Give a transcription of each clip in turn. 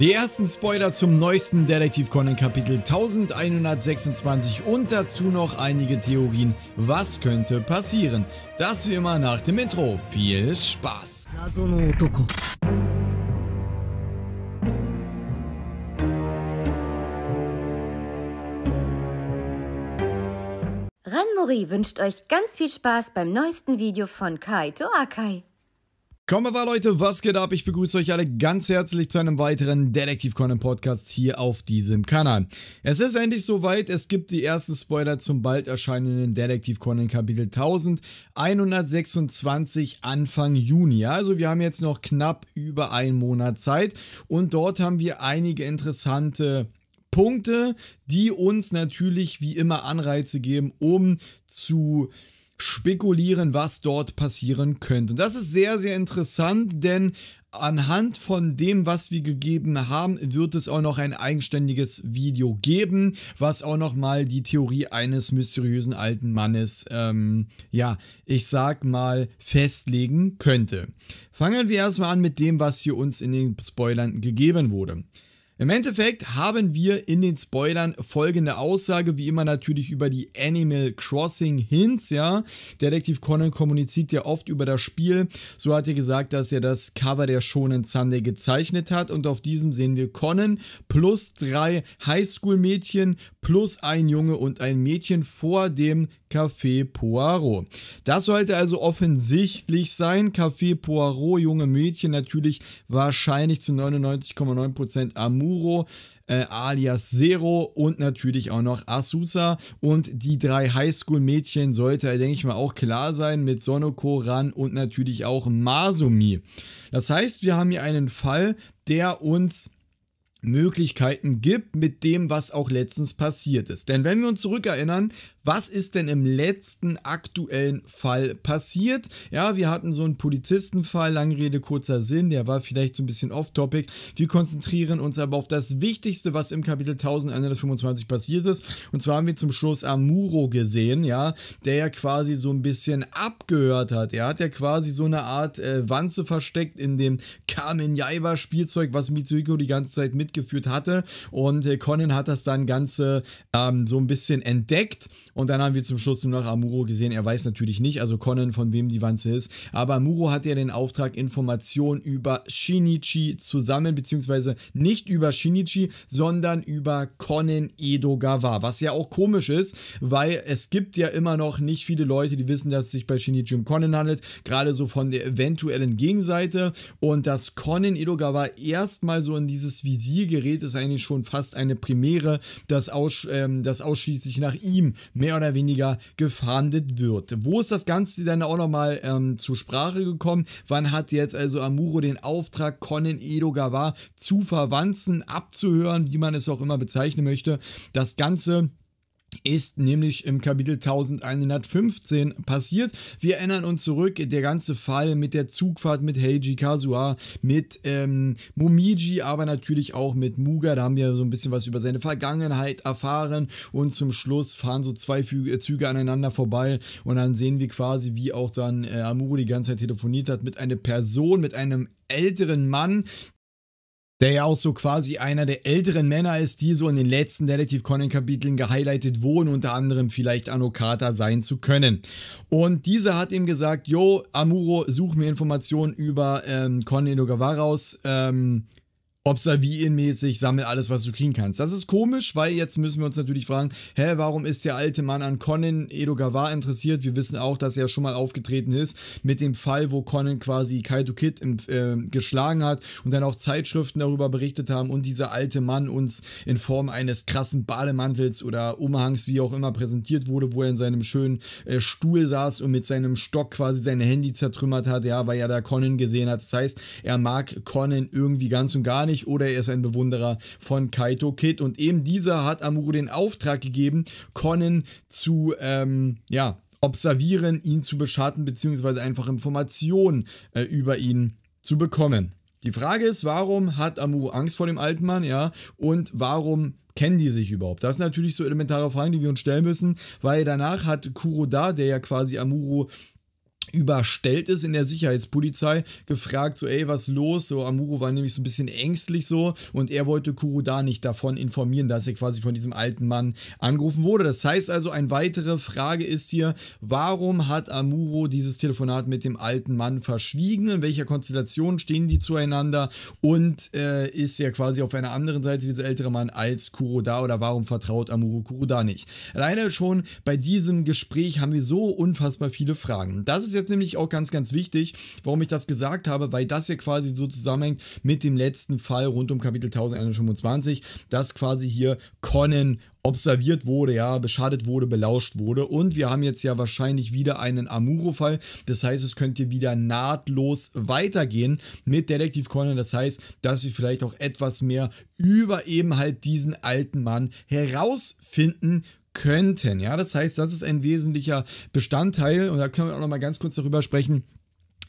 Die ersten Spoiler zum neuesten Detektiv Conan Kapitel 1126 und dazu noch einige Theorien, was könnte passieren. Das wie immer nach dem Intro. Viel Spaß! Ranmori wünscht euch ganz viel Spaß beim neuesten Video von Kaito Akai. Kommen Leute, was geht ab? Ich begrüße euch alle ganz herzlich zu einem weiteren Detektiv Conan Podcast hier auf diesem Kanal. Es ist endlich soweit, es gibt die ersten Spoiler zum bald erscheinenden Detektiv Conan Kapitel 1126 Anfang Juni. Also wir haben jetzt noch knapp über einen Monat Zeit und dort haben wir einige interessante Punkte, die uns natürlich wie immer Anreize geben, um zu spekulieren, was dort passieren könnte. Und das ist sehr, sehr interessant, denn anhand von dem, was wir gegeben haben, wird es auch noch ein eigenständiges Video geben, was auch nochmal die Theorie eines mysteriösen alten Mannes, ähm, ja, ich sag mal, festlegen könnte. Fangen wir erstmal an mit dem, was hier uns in den Spoilern gegeben wurde. Im Endeffekt haben wir in den Spoilern folgende Aussage, wie immer natürlich über die Animal Crossing Hints, ja. Detektiv Conan kommuniziert ja oft über das Spiel. So hat er gesagt, dass er das Cover der Shonen Sunday gezeichnet hat und auf diesem sehen wir Conan plus drei Highschool-Mädchen plus ein Junge und ein Mädchen vor dem Café Poirot. Das sollte also offensichtlich sein. Café Poirot, junge Mädchen, natürlich wahrscheinlich zu 99,9% Amour. Muro äh, alias Zero und natürlich auch noch Asusa. Und die drei Highschool-Mädchen sollte, denke ich mal, auch klar sein mit Sonoko, Ran und natürlich auch Masumi. Das heißt, wir haben hier einen Fall, der uns Möglichkeiten gibt mit dem, was auch letztens passiert ist. Denn wenn wir uns zurückerinnern, was ist denn im letzten aktuellen Fall passiert? Ja, wir hatten so einen Polizistenfall, lange Rede, kurzer Sinn, der war vielleicht so ein bisschen off-topic. Wir konzentrieren uns aber auf das Wichtigste, was im Kapitel 1125 passiert ist. Und zwar haben wir zum Schluss Amuro gesehen, ja, der ja quasi so ein bisschen abgehört hat. Er hat ja quasi so eine Art äh, Wanze versteckt in dem Kamen Jaiba Spielzeug, was Mitsuhiko die ganze Zeit mitgeführt hatte. Und äh, Conan hat das dann ganze ähm, so ein bisschen entdeckt. Und dann haben wir zum Schluss nur noch Amuro gesehen. Er weiß natürlich nicht, also Conan, von wem die Wanze ist. Aber Amuro hat ja den Auftrag, Informationen über Shinichi zu sammeln, beziehungsweise nicht über Shinichi, sondern über Conan Edogawa. Was ja auch komisch ist, weil es gibt ja immer noch nicht viele Leute, die wissen, dass es sich bei Shinichi um Conan handelt. Gerade so von der eventuellen Gegenseite. Und dass Conan Edogawa erstmal so in dieses Visier gerät, ist eigentlich schon fast eine Primäre, dass, aus, ähm, dass ausschließlich nach ihm mehr mehr oder weniger gefahndet wird. Wo ist das Ganze dann auch nochmal ähm, zur Sprache gekommen? Wann hat jetzt also Amuro den Auftrag, Conan Edogawa zu verwanzen, abzuhören, wie man es auch immer bezeichnen möchte? Das Ganze ist nämlich im Kapitel 1115 passiert. Wir erinnern uns zurück, der ganze Fall mit der Zugfahrt mit Heiji Kazuha, mit ähm, Momiji, aber natürlich auch mit Muga. Da haben wir so ein bisschen was über seine Vergangenheit erfahren und zum Schluss fahren so zwei Fü äh, Züge aneinander vorbei und dann sehen wir quasi, wie auch dann äh, Amuro die ganze Zeit telefoniert hat mit einer Person, mit einem älteren Mann, der ja auch so quasi einer der älteren Männer ist, die so in den letzten Detective Conan Kapiteln gehighlightet wurden, unter anderem vielleicht Anokata sein zu können. Und dieser hat ihm gesagt, yo, Amuro, such mir Informationen über ähm, Conan Edogawa raus, ähm, Observieren-mäßig, sammel alles, was du kriegen kannst. Das ist komisch, weil jetzt müssen wir uns natürlich fragen, hä, warum ist der alte Mann an Conan Edogawa interessiert? Wir wissen auch, dass er schon mal aufgetreten ist mit dem Fall, wo Conan quasi Kaito Kid im, äh, geschlagen hat und dann auch Zeitschriften darüber berichtet haben und dieser alte Mann uns in Form eines krassen Bademantels oder Umhangs, wie auch immer, präsentiert wurde, wo er in seinem schönen äh, Stuhl saß und mit seinem Stock quasi sein Handy zertrümmert hat, ja, weil er da Conan gesehen hat. Das heißt, er mag Conan irgendwie ganz und gar nicht nicht oder er ist ein Bewunderer von Kaito Kid. Und eben dieser hat Amuro den Auftrag gegeben, Conan zu, ähm, ja, observieren, ihn zu beschatten, beziehungsweise einfach Informationen äh, über ihn zu bekommen. Die Frage ist, warum hat Amuro Angst vor dem alten Mann, ja, und warum kennen die sich überhaupt? Das sind natürlich so elementare Fragen, die wir uns stellen müssen, weil danach hat Kuroda, der ja quasi Amuro überstellt ist in der Sicherheitspolizei, gefragt so, ey, was los? So, Amuro war nämlich so ein bisschen ängstlich so und er wollte Kuroda nicht davon informieren, dass er quasi von diesem alten Mann angerufen wurde. Das heißt also, eine weitere Frage ist hier, warum hat Amuro dieses Telefonat mit dem alten Mann verschwiegen? In welcher Konstellation stehen die zueinander? Und äh, ist er quasi auf einer anderen Seite dieser ältere Mann als Kuroda oder warum vertraut Amuro Kuroda nicht? Alleine schon bei diesem Gespräch haben wir so unfassbar viele Fragen. Das ist ja jetzt nämlich auch ganz, ganz wichtig, warum ich das gesagt habe, weil das ja quasi so zusammenhängt mit dem letzten Fall rund um Kapitel 1125, dass quasi hier Conan observiert wurde, ja, beschadet wurde, belauscht wurde. Und wir haben jetzt ja wahrscheinlich wieder einen Amuro-Fall. Das heißt, es könnte wieder nahtlos weitergehen mit Detektiv Conan. Das heißt, dass wir vielleicht auch etwas mehr über eben halt diesen alten Mann herausfinden könnten. Ja, das heißt, das ist ein wesentlicher Bestandteil und da können wir auch noch mal ganz kurz darüber sprechen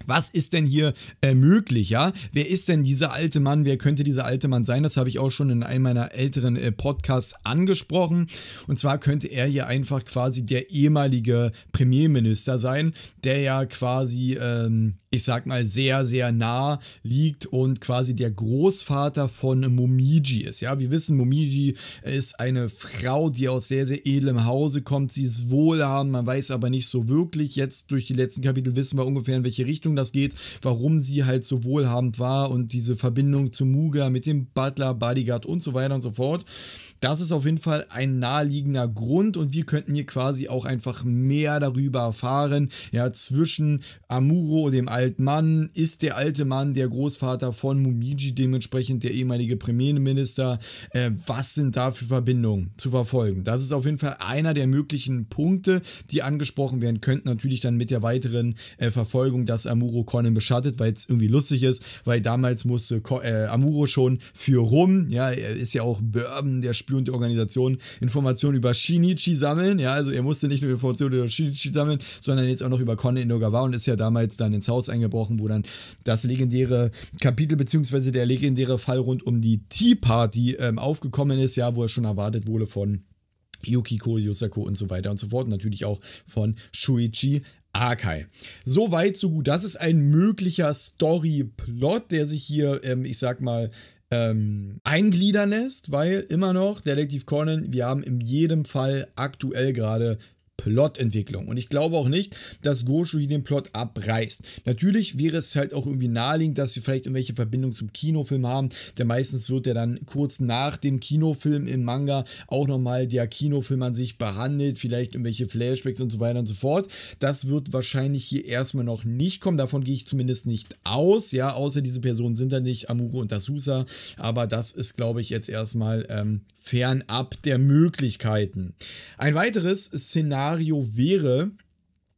was ist denn hier äh, möglich, ja? Wer ist denn dieser alte Mann? Wer könnte dieser alte Mann sein? Das habe ich auch schon in einem meiner älteren äh, Podcasts angesprochen. Und zwar könnte er hier einfach quasi der ehemalige Premierminister sein, der ja quasi, ähm, ich sag mal, sehr, sehr nah liegt und quasi der Großvater von Momiji ist, ja? Wir wissen, Momiji ist eine Frau, die aus sehr, sehr edlem Hause kommt. Sie ist wohlhabend, man weiß aber nicht so wirklich. Jetzt durch die letzten Kapitel wissen wir ungefähr, in welche Richtung Richtung das geht, warum sie halt so wohlhabend war und diese Verbindung zu Muga mit dem Butler, Bodyguard und so weiter und so fort. Das ist auf jeden Fall ein naheliegender Grund und wir könnten hier quasi auch einfach mehr darüber erfahren. Ja, zwischen Amuro, dem alten Mann, ist der alte Mann der Großvater von Mumiji, dementsprechend der ehemalige Premierminister. Äh, was sind da für Verbindungen zu verfolgen? Das ist auf jeden Fall einer der möglichen Punkte, die angesprochen werden könnten. Natürlich dann mit der weiteren äh, Verfolgung, dass Amuro Conan beschattet, weil es irgendwie lustig ist, weil damals musste Co äh, Amuro schon für rum. Ja, er ist ja auch Bourbon, der spielt Spiel und die Organisation Informationen über Shinichi sammeln. Ja, also er musste nicht nur Informationen über Shinichi sammeln, sondern jetzt auch noch über Conan Indogawa und ist ja damals dann ins Haus eingebrochen, wo dann das legendäre Kapitel bzw. der legendäre Fall rund um die Tea Party ähm, aufgekommen ist, ja, wo er schon erwartet wurde von Yukiko, Yusako und so weiter und so fort. Und natürlich auch von Shuichi Akai. So weit, so gut. Das ist ein möglicher Story-Plot, der sich hier, ähm, ich sag mal, ähm, eingliedern lässt, weil immer noch, Detektiv Conan, wir haben in jedem Fall aktuell gerade Plotentwicklung. Und ich glaube auch nicht, dass Goshu hier den Plot abreißt. Natürlich wäre es halt auch irgendwie naheliegend, dass wir vielleicht irgendwelche Verbindungen zum Kinofilm haben. Denn meistens wird ja dann kurz nach dem Kinofilm im Manga auch nochmal der Kinofilm an sich behandelt, vielleicht irgendwelche Flashbacks und so weiter und so fort. Das wird wahrscheinlich hier erstmal noch nicht kommen. Davon gehe ich zumindest nicht aus. Ja, außer diese Personen sind da nicht, Amuro und Asusa. Aber das ist, glaube ich, jetzt erstmal ähm, fernab der Möglichkeiten. Ein weiteres Szenario Szenario wäre,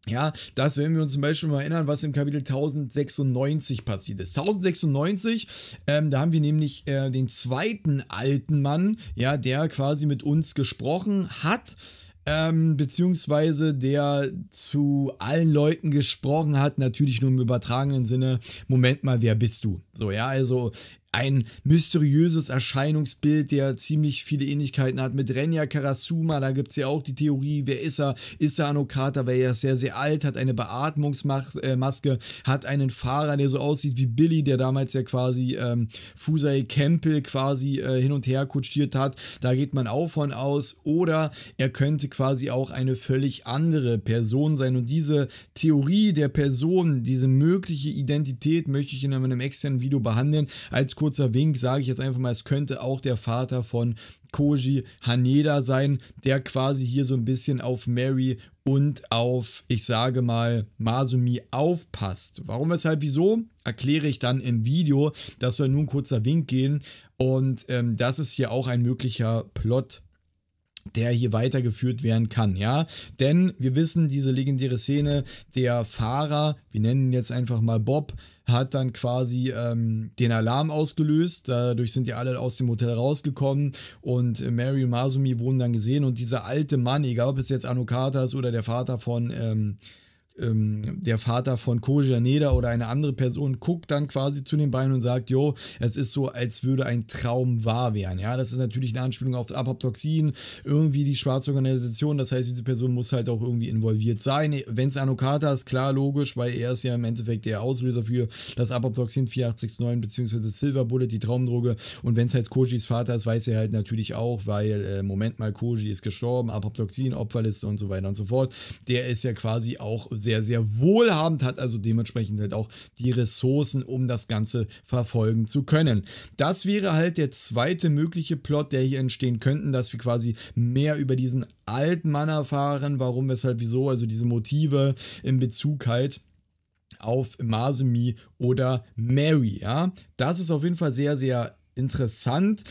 ja, das wenn wir uns zum Beispiel mal erinnern, was im Kapitel 1096 passiert ist. 1096, ähm, da haben wir nämlich äh, den zweiten alten Mann, ja, der quasi mit uns gesprochen hat. Ähm, beziehungsweise der zu allen Leuten gesprochen hat, natürlich nur im übertragenen Sinne, Moment mal, wer bist du? So, ja, also ein mysteriöses Erscheinungsbild, der ziemlich viele Ähnlichkeiten hat mit Renya Karasuma. Da gibt es ja auch die Theorie, wer ist er? Ist er Anokata? Weil er ist sehr, sehr alt, hat eine Beatmungsmaske, äh, hat einen Fahrer, der so aussieht wie Billy, der damals ja quasi ähm, Fusai Campbell quasi äh, hin und her kutschiert hat. Da geht man auch von aus. Oder er könnte quasi auch eine völlig andere Person sein. Und diese Theorie der Person, diese mögliche Identität möchte ich in einem externen Video behandeln als kurzer Wink, sage ich jetzt einfach mal, es könnte auch der Vater von Koji Haneda sein, der quasi hier so ein bisschen auf Mary und auf, ich sage mal, Masumi aufpasst. Warum, weshalb, wieso, erkläre ich dann im Video. Das soll nur ein kurzer Wink gehen. Und ähm, das ist hier auch ein möglicher Plot der hier weitergeführt werden kann, ja. Denn wir wissen, diese legendäre Szene, der Fahrer, wir nennen ihn jetzt einfach mal Bob, hat dann quasi ähm, den Alarm ausgelöst. Dadurch sind die alle aus dem Hotel rausgekommen und Mary und Masumi wurden dann gesehen und dieser alte Mann, egal ob es jetzt Anokata ist oder der Vater von ähm, ähm, der Vater von Koji Haneda oder eine andere Person guckt dann quasi zu den Beinen und sagt, jo, es ist so, als würde ein Traum wahr werden. Ja, das ist natürlich eine Anspielung auf Apoptoxin, irgendwie die schwarze Organisation. Das heißt, diese Person muss halt auch irgendwie involviert sein. Wenn es Anokata ist, klar, logisch, weil er ist ja im Endeffekt der Auslöser für das Apoptoxin 4869 bzw. Silver Bullet, die Traumdroge. Und wenn es halt Kojis Vater ist, weiß er halt natürlich auch, weil, äh, Moment mal, Koji ist gestorben, Apoptoxin, Opferliste und so weiter und so fort. Der ist ja quasi auch sehr, sehr wohlhabend, hat also dementsprechend halt auch die Ressourcen, um das Ganze verfolgen zu können. Das wäre halt der zweite mögliche Plot, der hier entstehen könnte, dass wir quasi mehr über diesen Altmann erfahren, warum, weshalb, wieso, also diese Motive in Bezug halt auf Masumi oder Mary, ja. Das ist auf jeden Fall sehr, sehr interessant.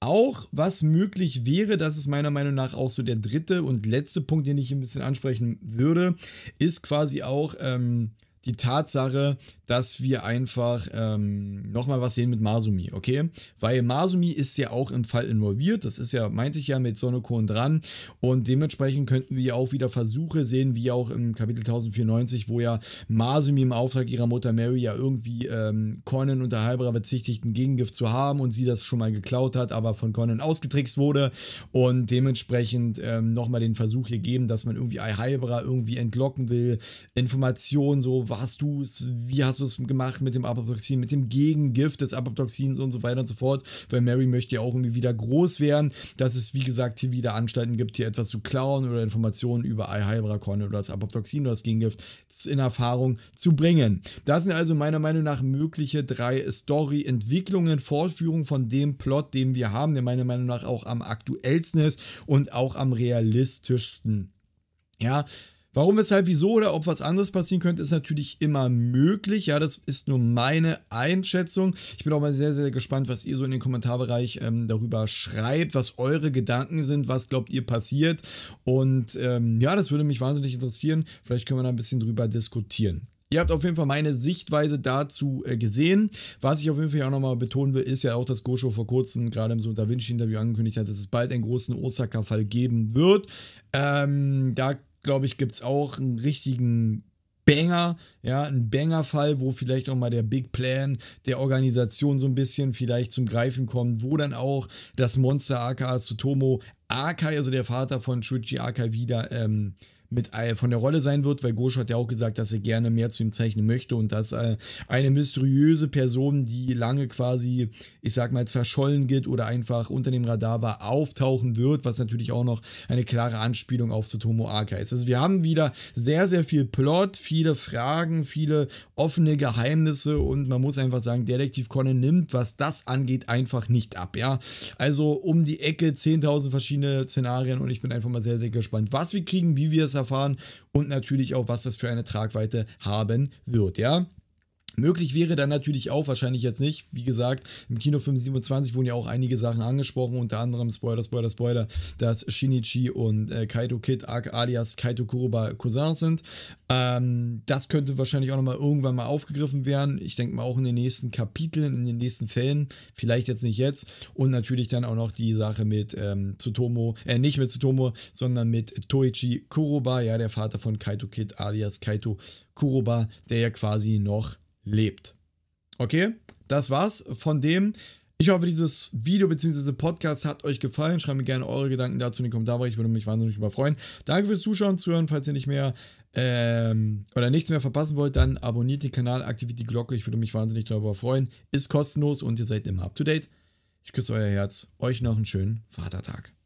Auch was möglich wäre, das ist meiner Meinung nach auch so der dritte und letzte Punkt, den ich ein bisschen ansprechen würde, ist quasi auch ähm, die Tatsache, dass wir einfach ähm, nochmal was sehen mit Masumi, okay? Weil Masumi ist ja auch im Fall involviert, das ist ja, meinte ich ja, mit Sonoko dran und dementsprechend könnten wir ja auch wieder Versuche sehen, wie auch im Kapitel 1094, wo ja Masumi im Auftrag ihrer Mutter Mary ja irgendwie ähm, Conan unter Halbra bezichtigt, ein Gegengift zu haben und sie das schon mal geklaut hat, aber von Conan ausgetrickst wurde und dementsprechend ähm, nochmal den Versuch hier geben, dass man irgendwie Halbra irgendwie entlocken will, Informationen so, warst du, wie hast Passus gemacht mit dem Apoptoxin, mit dem Gegengift des Apoptoxins und so weiter und so fort, weil Mary möchte ja auch irgendwie wieder groß werden, dass es, wie gesagt, hier wieder Anstalten gibt, hier etwas zu klauen oder Informationen über Heilbrakon oder das Apoptoxin oder das Gegengift in Erfahrung zu bringen. Das sind also meiner Meinung nach mögliche drei Story-Entwicklungen, Fortführung von dem Plot, den wir haben, der meiner Meinung nach auch am aktuellsten ist und auch am realistischsten. Ja, Warum, weshalb, wieso oder ob was anderes passieren könnte, ist natürlich immer möglich. Ja, das ist nur meine Einschätzung. Ich bin auch mal sehr, sehr gespannt, was ihr so in den Kommentarbereich ähm, darüber schreibt, was eure Gedanken sind, was glaubt ihr passiert. Und ähm, ja, das würde mich wahnsinnig interessieren. Vielleicht können wir da ein bisschen drüber diskutieren. Ihr habt auf jeden Fall meine Sichtweise dazu äh, gesehen. Was ich auf jeden Fall auch nochmal betonen will, ist ja auch, dass Gosho vor kurzem gerade im so Da Vinci-Interview angekündigt hat, dass es bald einen großen Osaka-Fall geben wird. Ähm, da glaube ich, gibt es auch einen richtigen Banger, ja, einen Banger-Fall, wo vielleicht auch mal der Big Plan der Organisation so ein bisschen vielleicht zum Greifen kommt, wo dann auch das Monster aka Tsutomo Akai, also der Vater von Shuichi Akai, wieder ähm, mit äh, von der Rolle sein wird, weil Gosch hat ja auch gesagt, dass er gerne mehr zu ihm zeichnen möchte und dass äh, eine mysteriöse Person, die lange quasi, ich sag mal, verschollen geht oder einfach unter dem Radar war, auftauchen wird, was natürlich auch noch eine klare Anspielung auf Tsutomu Aka ist. Also wir haben wieder sehr, sehr viel Plot, viele Fragen, viele offene Geheimnisse und man muss einfach sagen, Detektiv Conan nimmt, was das angeht, einfach nicht ab, ja. Also um die Ecke 10.000 verschiedene Szenarien und ich bin einfach mal sehr, sehr gespannt, was wir kriegen, wie wir es erfahren und natürlich auch, was das für eine Tragweite haben wird, ja. Möglich wäre dann natürlich auch, wahrscheinlich jetzt nicht. Wie gesagt, im Kino 27 wurden ja auch einige Sachen angesprochen, unter anderem Spoiler, Spoiler, Spoiler, dass Shinichi und äh, Kaito Kid alias Kaito Kuroba Cousins sind. Ähm, das könnte wahrscheinlich auch nochmal irgendwann mal aufgegriffen werden. Ich denke mal auch in den nächsten Kapiteln, in den nächsten Fällen, vielleicht jetzt nicht jetzt. Und natürlich dann auch noch die Sache mit ähm, Tsutomo, äh, nicht mit Tsutomo, sondern mit Toichi Kuroba, ja, der Vater von Kaito Kid alias Kaito Kuroba, der ja quasi noch lebt. Okay, das war's von dem. Ich hoffe, dieses Video bzw. Podcast hat euch gefallen. Schreibt mir gerne eure Gedanken dazu in die Kommentare. Ich würde mich wahnsinnig überfreuen. Danke fürs Zuschauen, Zuhören. Falls ihr nicht mehr ähm, oder nichts mehr verpassen wollt, dann abonniert den Kanal, aktiviert die Glocke. Ich würde mich wahnsinnig darüber freuen. Ist kostenlos und ihr seid immer up to date. Ich küsse euer Herz. Euch noch einen schönen Vatertag.